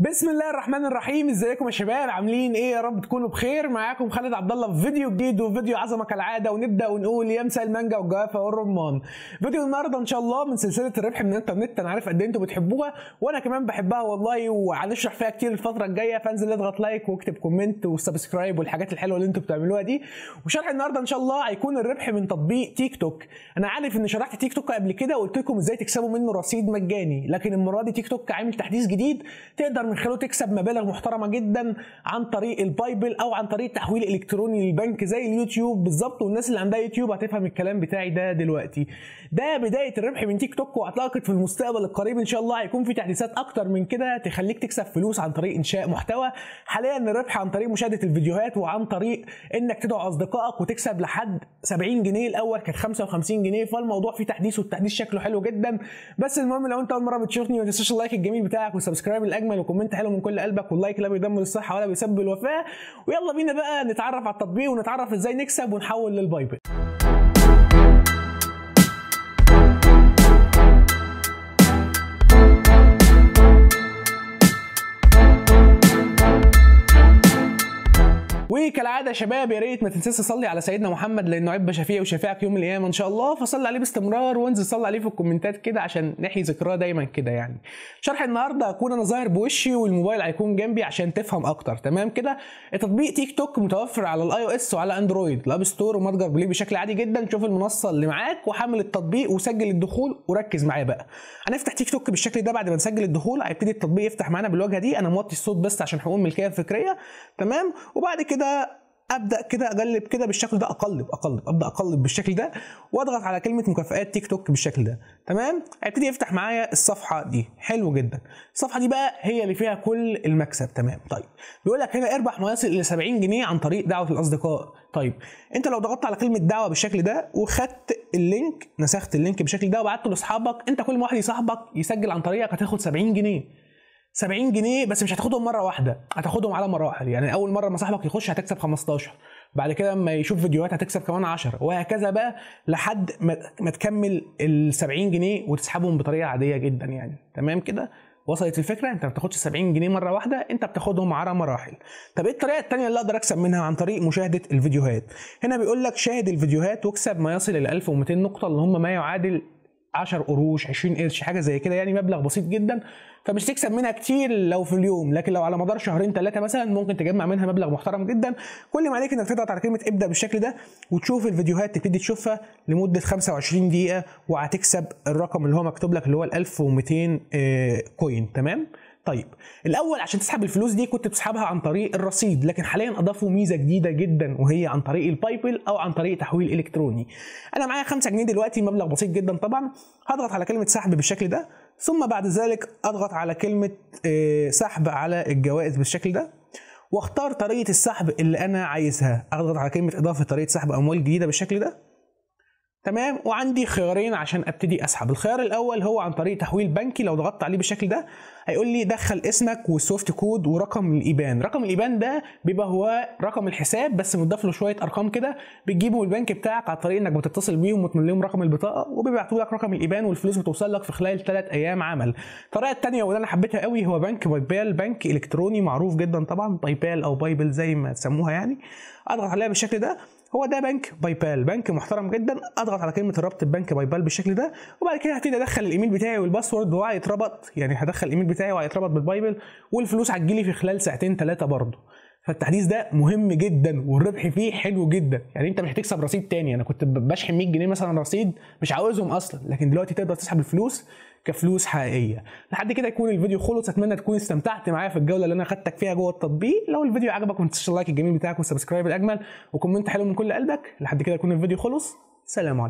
بسم الله الرحمن الرحيم ازيكم يا شباب عاملين ايه يا رب تكونوا بخير معاكم خالد عبد الله في فيديو جديد وفيديو عظمه كالعاده ونبدا ونقول يا يمسى المانجا والجوافه والرمان فيديو النهارده ان شاء الله من سلسله الربح من الانترنت انا عارف قد إيه انتوا بتحبوها وانا كمان بحبها والله وهنشرح فيها كتير الفتره الجايه فانزل اضغط لايك واكتب كومنت وسبسكرايب والحاجات الحلوه اللي انتوا بتعملوها دي وشرح النهارده ان شاء الله هيكون الربح من تطبيق تيك توك انا عارف ان شرحت تيك توك قبل كده وقلت لكم ازاي تكسبوا منه رصيد مجاني لكن المره دي تيك توك عامل تحديث جديد تقدر من خلاله تكسب مبالغ محترمه جدا عن طريق البايبل او عن طريق تحويل الكتروني للبنك زي اليوتيوب بالظبط والناس اللي عندها يوتيوب هتفهم الكلام بتاعي ده دلوقتي ده بدايه الربح من تيك توك واعتقد في المستقبل القريب ان شاء الله هيكون في تحديثات اكتر من كده تخليك تكسب فلوس عن طريق انشاء محتوى حاليا الربح عن طريق مشاهده الفيديوهات وعن طريق انك تدعو اصدقائك وتكسب لحد 70 جنيه الاول كانت 55 جنيه فالموضوع فيه تحديث والتحديث شكله حلو جدا بس المهم لو انت اول مره بتشوفني ما تنساش اللايك الجميل بتاعك والسبسكرايب الاجمل وكم كومنت حلو من كل قلبك واللايك لا بيدمر الصحه ولا بيسبب الوفاه ويلا بينا بقى نتعرف على التطبيق ونتعرف ازاي نكسب ونحول للبايبل كالعاده يا شباب يا ريت ما تنساش تصلي على سيدنا محمد لانه عيب شفيع وشفيعك يوم القيامه ان شاء الله فصلي عليه باستمرار وانزل صلي عليه في الكومنتات كده عشان نحيي ذكراه دايما كده يعني شرح النهارده هكون انا ظاهر بوشي والموبايل هيكون جنبي عشان تفهم اكتر تمام كده التطبيق تيك توك متوفر على الاي او اس وعلى اندرويد الاب ستور ومتجر بلاي بشكل عادي جدا شوف المنصه اللي معاك وحمل التطبيق وسجل الدخول وركز معايا بقى هنفتح تيك توك بالشكل ده بعد ما نسجل الدخول هيبتدي التطبيق يفتح معانا بالواجهه دي انا موطي الصوت بس عشان حقوق الملكيه الفكريه تمام وبعد كده ابدا كده اقلب كده بالشكل ده اقلب اقلب ابدا اقلب بالشكل ده واضغط على كلمه مكافئات تيك توك بالشكل ده تمام هيبتدي يفتح معايا الصفحه دي حلو جدا الصفحه دي بقى هي اللي فيها كل المكسب تمام طيب بيقول لك هنا اربح ما يصل الى 70 جنيه عن طريق دعوه الاصدقاء طيب انت لو ضغطت على كلمه دعوه بالشكل ده وخدت اللينك نسخت اللينك بالشكل ده وبعته لاصحابك انت كل ما واحد يصاحبك يسجل عن طريقك هتاخد 70 جنيه 70 جنيه بس مش هتاخدهم مره واحده هتاخدهم على مراحل يعني اول مره ما صاحبك يخش هتكسب 15 بعد كده لما يشوف فيديوهات هتكسب كمان 10 وهكذا بقى لحد ما تكمل ال 70 جنيه وتسحبهم بطريقه عاديه جدا يعني تمام كده وصلت الفكره انت ما بتاخدش 70 جنيه مره واحده انت بتاخدهم على مراحل طب ايه الطريقه الثانيه اللي اقدر اكسب منها عن طريق مشاهده الفيديوهات هنا بيقول لك شاهد الفيديوهات واكسب ما يصل الى 1200 نقطه اللي هم ما يعادل 10 قروش 20 قرش حاجه زي كده يعني مبلغ بسيط جدا فمش تكسب منها كتير لو في اليوم لكن لو على مدار شهرين ثلاثه مثلا ممكن تجمع منها مبلغ محترم جدا كل ما عليك انك تضغط على كلمه ابدا بالشكل ده وتشوف الفيديوهات تبتدي تشوفها لمده 25 دقيقه وهتكسب الرقم اللي هو مكتوب لك اللي هو ال 1200 كوين تمام طيب الاول عشان تسحب الفلوس دي كنت بتسحبها عن طريق الرصيد لكن حاليا اضافوا ميزه جديده جدا وهي عن طريق البايبل او عن طريق تحويل الكتروني انا معايا 5 جنيه دلوقتي مبلغ بسيط جدا طبعا هضغط على كلمه سحب بالشكل ده ثم بعد ذلك اضغط على كلمه آه، سحب على الجوائز بالشكل ده واختار طريقه السحب اللي انا عايزها اضغط على كلمه اضافه طريقه سحب اموال جديده بالشكل ده تمام وعندي خيارين عشان ابتدي اسحب الخيار الاول هو عن طريق تحويل بنكي لو ضغطت عليه بالشكل ده هيقول لي دخل اسمك والسوفت كود ورقم الايبان رقم الايبان ده بيبقى هو رقم الحساب بس مضاف له شويه ارقام كده بتجيبه البنك بتاعك عن طريق انك بتتصل بيهم وتملي لهم رقم البطاقه وبيبعتوا لك رقم الايبان والفلوس بتوصل لك في خلال ثلاث ايام عمل الطريقه الثانيه واللي انا حبيتها قوي هو بنك باي بال بنك الكتروني معروف جدا طبعا باي بال او بايبل زي ما تسموها يعني اضغط عليها بالشكل ده هو ده بنك باي بال بنك محترم جدا اضغط على كلمه ربط البنك باي بال بالشكل ده وبعد كده هبتدي ادخل الايميل بتاعي والباسورد وهيتربط يعني هدخل الايميل بتاعي وهيتربط بالبايبل والفلوس هتجيلي في خلال ساعتين ثلاثه برضه فالتحديث ده مهم جدا والربح فيه حلو جدا يعني انت مش هتكسب رصيد تاني انا كنت بشحن 100 جنيه مثلا رصيد مش عاوزهم اصلا لكن دلوقتي تقدر تسحب الفلوس كفلوس حقيقيه لحد كده يكون الفيديو خلص اتمنى تكون استمتعت معايا في الجوله اللي انا خدتك فيها جوه التطبيق لو الفيديو عجبك ما تنساش اللايك الجميل بتاعك والسبسكرايب الاجمل وكومنت حلو من كل قلبك لحد كده يكون الفيديو خلص سلام عليكم